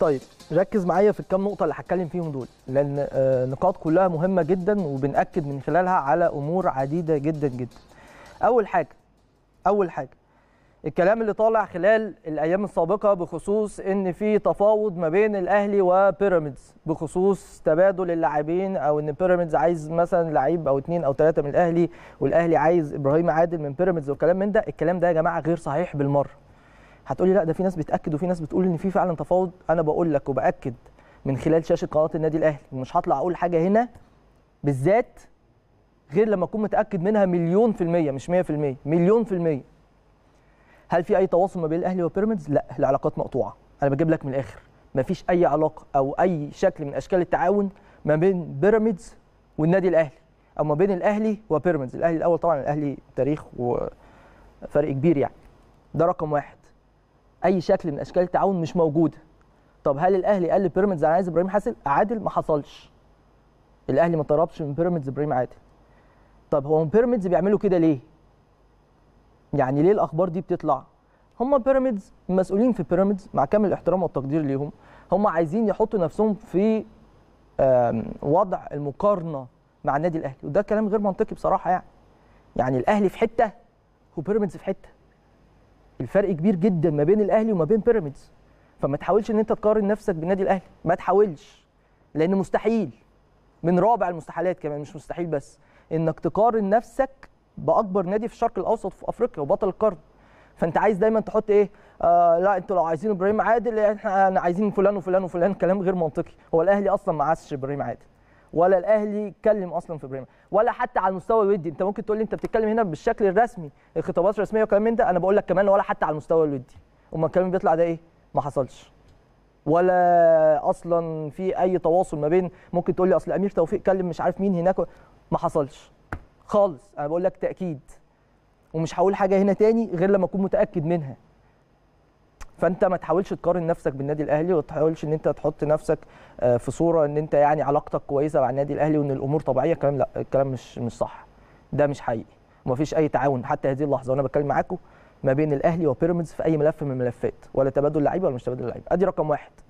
طيب ركز معايا في الكام نقطه اللي هتكلم فيهم دول لان آه، نقاط كلها مهمه جدا وبنأكد من خلالها على امور عديده جدا جدا اول حاجه اول حاجه الكلام اللي طالع خلال الايام السابقه بخصوص ان في تفاوض ما بين الاهلي وبيراميدز بخصوص تبادل اللاعبين او ان بيراميدز عايز مثلا لعيب او اثنين او ثلاثه من الاهلي والاهلي عايز ابراهيم عادل من بيراميدز والكلام من ده الكلام ده يا جماعه غير صحيح بالمره هتقولي لا ده في ناس بتاكد وفي ناس بتقول ان في فعلا تفاوض انا بقول لك وباكد من خلال شاشه قناه النادي الاهلي مش هطلع اقول حاجه هنا بالذات غير لما اكون متاكد منها مليون في الميه مش 100% مليون في الميه هل في اي تواصل ما بين الاهلي وبيراميدز لا العلاقات مقطوعه انا بجيب لك من الاخر مفيش اي علاقه او اي شكل من اشكال التعاون ما بين بيراميدز والنادي الاهلي او ما بين الاهلي وبيراميدز الاهلي الاول طبعا الاهلي تاريخ وفرق كبير يعني ده رقم واحد اي شكل من اشكال التعاون مش موجوده طب هل الاهلي قال لبيراميدز انا عايز ابراهيم حسن عادل ما حصلش الاهلي ما طلبش من بيراميدز ابراهيم عادل طب هو بيراميدز بيعملوا كده ليه يعني ليه الاخبار دي بتطلع هم بيراميدز المسؤولين في بيراميدز مع كامل الاحترام والتقدير ليهم هم عايزين يحطوا نفسهم في وضع المقارنه مع النادي الاهلي وده كلام غير منطقي بصراحه يعني يعني الاهلي في حته وبيراميدز في حته الفرق كبير جدا ما بين الاهلي وما بين بيراميدز فما تحاولش ان انت تقارن نفسك بالنادي الاهلي ما تحاولش لان مستحيل من رابع المستحيلات كمان مش مستحيل بس انك تقارن نفسك باكبر نادي في الشرق الاوسط في افريقيا وبطل القرن فانت عايز دايما تحط ايه آه لا انتوا لو عايزين ابراهيم عادل احنا عايزين فلان وفلان وفلان كلام غير منطقي هو الاهلي اصلا ما عاسش ابراهيم عادل ولا الاهلي اتكلم اصلا في ابراهيم ولا حتى على المستوى الودي انت ممكن تقول لي انت بتتكلم هنا بالشكل الرسمي الخطابات الرسميه وكلام من ده انا بقول لك كمان ولا حتى على المستوى الودي امال الكلام بيطلع ده ايه ما حصلش ولا اصلا في اي تواصل ما بين ممكن تقول لي اصل امير توفيق كلم مش عارف مين هناك ما حصلش خالص انا بقول لك تاكيد ومش هقول حاجه هنا تاني غير لما اكون متاكد منها فانت ما تحاولش تقارن نفسك بالنادي الاهلي وما تحاولش ان انت تحط نفسك آه، في صوره ان انت يعني علاقتك كويسه مع النادي الاهلي وان الامور طبيعيه كلام لا الكلام مش مش صح ده مش حقيقي وما فيش اي تعاون حتى هذه اللحظه وانا بتكلم معاكم ما بين الاهلي وبيراميدز في اي ملف من الملفات ولا تبادل لعيبه ولا مش تبادل لعيبه ادي رقم واحد